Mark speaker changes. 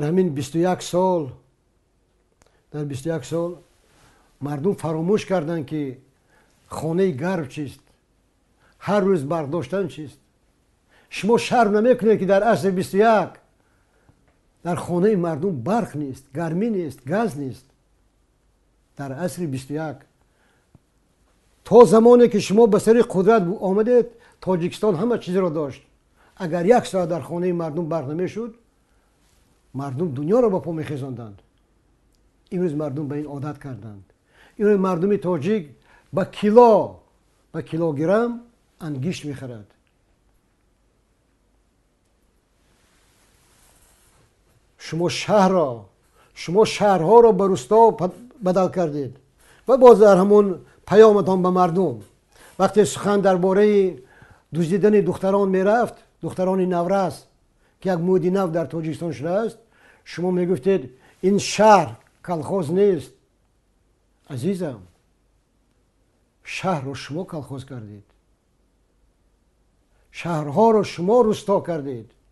Speaker 1: در همین 21 سال در 21 سال مردم فراموش کردن که خانه گرم چیست هر روز برداشتن چیست شما شرم نمیکنید که در عصر 21 در خانه مردم برق نیست گرمی نیست گاز نیست در عصر 21 تا زمانی که شما به سری قدرت آمدید تاجیکستان همه چیز را داشت اگر یک ساعت در خانه مردم برق نمیشد مردم دنیا را با پا میخیزاندند امروز مردم به این عادت کردند امروز مردم تاجیک با کیلو با کیلوگرم انگیش میخرد شما شهر را شما شهرها را به روستا بدل کردید و باز در همون پیامتان به مردم وقتی سخن درباره دوزیدن دختران میرفت دختران نورست که یک مودی نو در تاجیکستان شده است شما میگفتید این شهر کلخوز نیست عزیزم شهر رو شما کلخوز کردید شهرها رو شما رستا کردید